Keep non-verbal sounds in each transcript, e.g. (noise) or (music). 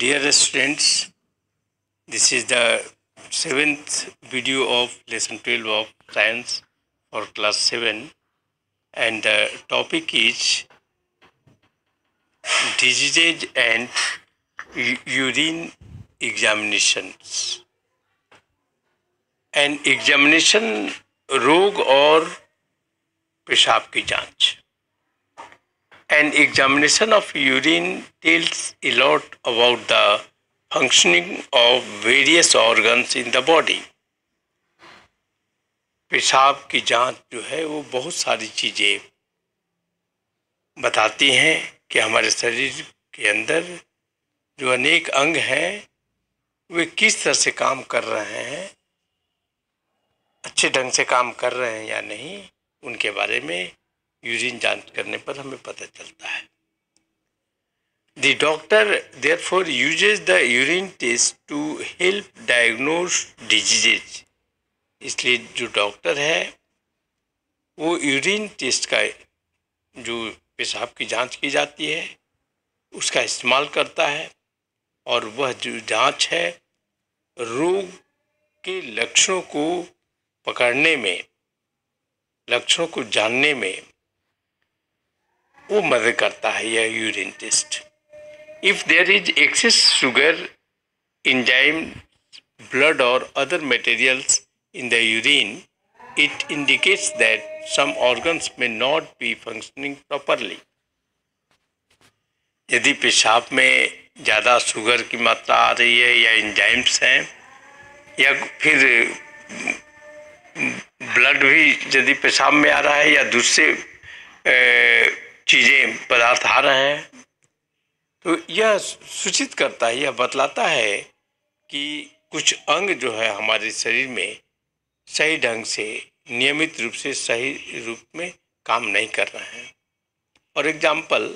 Dear students, this is the seventh video of lesson 12 of science for class 7 and the topic is diseases and urine examinations. An examination रोग और पेशाब की जांच and examination of urine tells a lot about the functioning of various organs in the body. पेशाब की जांच जो है वो बहुत सारी चीज़ें बताती हैं कि हमारे शरीर के अंदर जो अनेक अंग हैं वे किस तरह से काम कर रहे हैं अच्छे ढंग से काम कर रहे हैं या नहीं उनके बारे में यूरिन जांच करने पर हमें पता चलता है the doctor therefore uses the urine test to help diagnose diseases इसलिए जो डॉक्टर है वो यूरिन टेस्ट का जो पेशाब की जांच की जाती है उसका इस्तेमाल करता है और वह जो जांच है रोग के लक्षणों को पकड़ने में लक्षणों को जानने में वो मदद करता है या urine test if there is excess sugar enzyme blood और other materials in the urine it indicates that some organs may not be functioning properly यदि पेशाब में ज़्यादा शुगर की मात्रा आ रही है या इंजाइम्स हैं या फिर ब्लड भी यदि पेशाब में आ रहा है या दूसरे चीज़ें पदार्थ आ रहे हैं तो यह सूचित करता है यह बतलाता है कि कुछ अंग जो है हमारे शरीर में सही ढंग से नियमित रूप से सही रूप में काम नहीं कर रहे हैं for example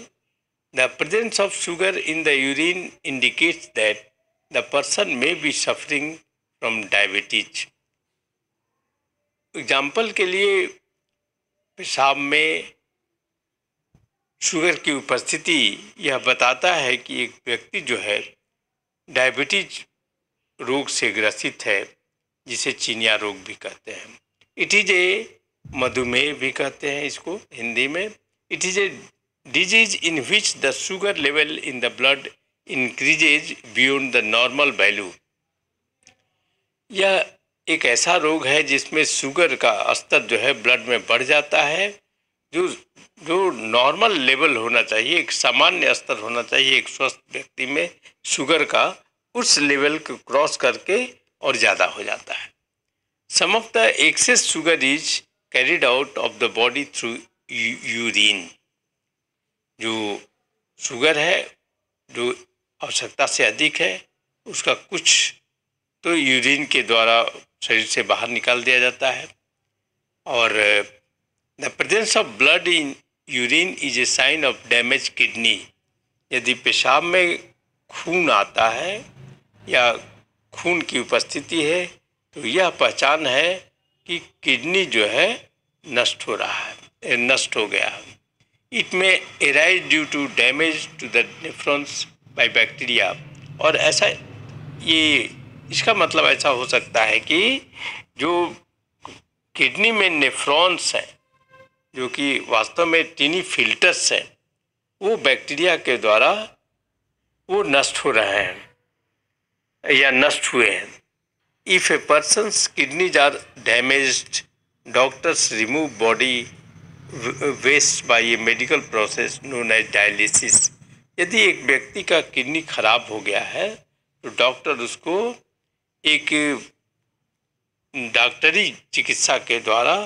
the presence of sugar in the urine indicates that the person may be suffering from diabetes example के लिए पेशाब में शुगर की उपस्थिति यह बताता है कि एक व्यक्ति जो है डायबिटीज रोग से ग्रसित है जिसे चीनिया रोग भी कहते हैं इट इज़ ए मधुमेह भी कहते हैं इसको हिंदी में it is a disease in which the sugar level in the blood increases beyond the normal value यह एक ऐसा रोग है जिसमें शुगर का स्तर जो है ब्लड में बढ़ जाता है जो जो नॉर्मल लेवल होना चाहिए एक सामान्य स्तर होना चाहिए एक स्वस्थ व्यक्ति में शुगर का उस लेवल को क्रॉस करके और ज़्यादा हो जाता है some of the excess sugar is carried out of the body through urine जो शुगर है जो आवश्यकता से अधिक है उसका कुछ तो यूरिन के द्वारा शरीर से बाहर निकाल दिया जाता है और the presence of blood in urine is a sign of damage kidney यदि पेशाब में खून आता है या खून की उपस्थिति है तो यह पहचान है कि किडनी जो है नष्ट हो रहा है नष्ट हो गया है it may arise due to damage to the nephrons by bacteria और ऐसा ये इसका मतलब ऐसा हो सकता है कि जो किडनी में नेफ्रॉन्स हैं जो कि वास्तव में टीनी फिल्टर्स हैं वो बैक्टीरिया के द्वारा वो नष्ट हो रहे हैं या नष्ट हुए हैं if a person's kidneys are damage doctors remove body waste by a medical process known as dialysis यदि एक व्यक्ति का किडनी खराब हो गया है तो डॉक्टर उसको एक डॉक्टरी चिकित्सा के द्वारा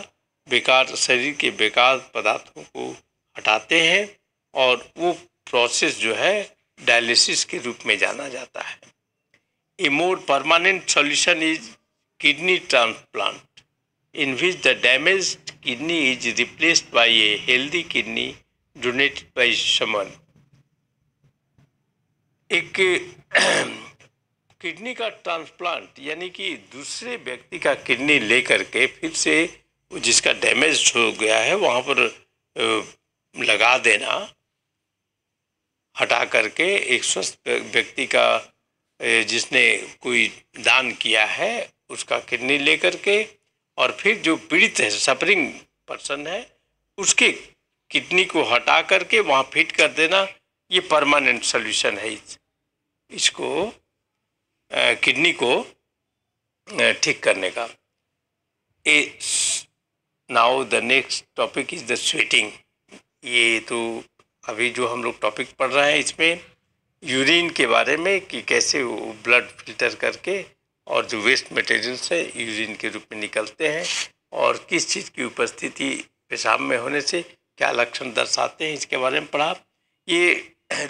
बेकार शरीर के बेकार पदार्थों को हटाते हैं और वो प्रोसेस जो है डायलिसिस के रूप में जाना जाता है a more permanent solution is kidney transplant in which the damage kidney is replaced by a healthy kidney donated by someone एक किडनी (clears throat) का ट्रांसप्लांट यानी कि दूसरे व्यक्ति का किडनी लेकर के फिर से जिसका डैमेज हो गया है वहाँ पर लगा देना हटा करके एक स्वस्थ व्यक्ति का जिसने कोई दान किया है उसका किडनी लेकर के और फिर जो पीड़ित है सफरिंग पर्सन है उसके किडनी को हटा करके वहाँ फिट कर देना ये परमानेंट सोल्यूशन है इस, इसको किडनी को ठीक करने का a now the next topic is the sweating ये तो अभी जो हम लोग टॉपिक पढ़ रहे हैं इसमें यूरिन के बारे में कि कैसे वो ब्लड फिल्टर करके और जो वेस्ट मटेरियल्स है यूरिन के रूप में निकलते हैं और किस चीज़ की उपस्थिति पेशाब में होने से क्या लक्षण दर्शाते हैं इसके बारे में पढ़ा ये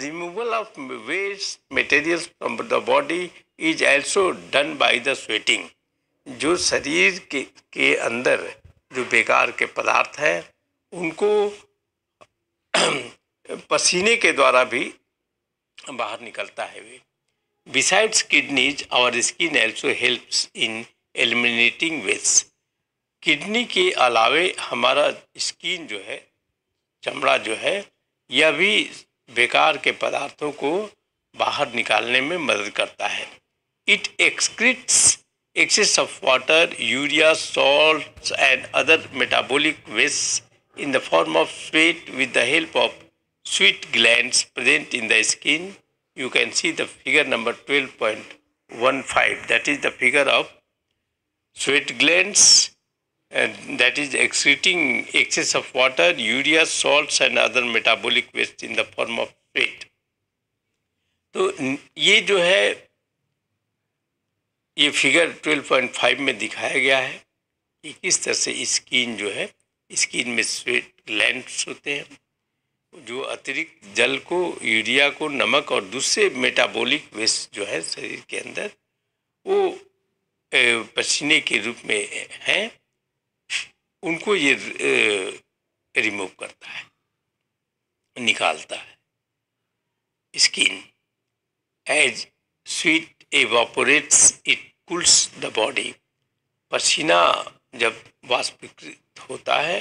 removal of waste materials from the body is also done by the sweating जो शरीर के के अंदर जो बेकार के पदार्थ हैं उनको (clears throat) पसीने के द्वारा भी बाहर निकलता है वे बिसाइड्स किडनीज और skin also helps in eliminating waste kidney के अलावे हमारा स्किन जो है चमड़ा जो है यह भी बेकार के पदार्थों को बाहर निकालने में मदद करता है it excretes excess of water, urea, salts, and other metabolic wastes in the form of sweat with the help of sweat glands present in the skin. You can see the figure number 12.15, that is the figure of sweat glands, and that is excreting excess of water, urea, salts, and other metabolic waste in the form of sweat. तो ये जो है ये figure 12.5 में दिखाया गया है कि किस तरह से स्किन जो है स्किन में स्वेट लैंड्स होते हैं जो अतिरिक्त जल को यूरिया को नमक और दूसरे मेटाबॉलिक वेस्ट जो है शरीर के अंदर वो पसीने के रूप में हैं उनको ये रिमूव करता है निकालता है skin as sweat evaporates it cools the body पसीना जब वाष्पीकृत होता है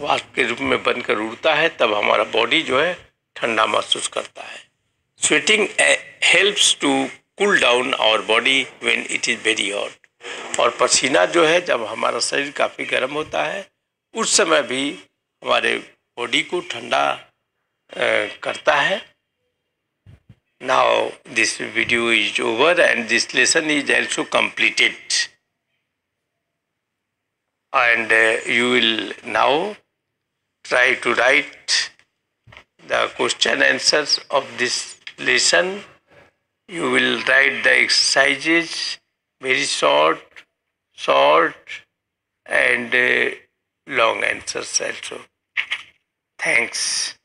वाष्प के रूप में बनकर उड़ता है तब हमारा बॉडी जो है ठंडा महसूस करता है sweating helps to cool down our body when it is very hot और पसीना जो है जब हमारा शरीर काफ़ी गर्म होता है उस समय भी हमारे बॉडी को ठंडा eh, करता है this video is over and this lesson is also completed. And uh, you will now try to write the question answers of this lesson. You will write the exercises very short, short and uh, long answers also. Thanks.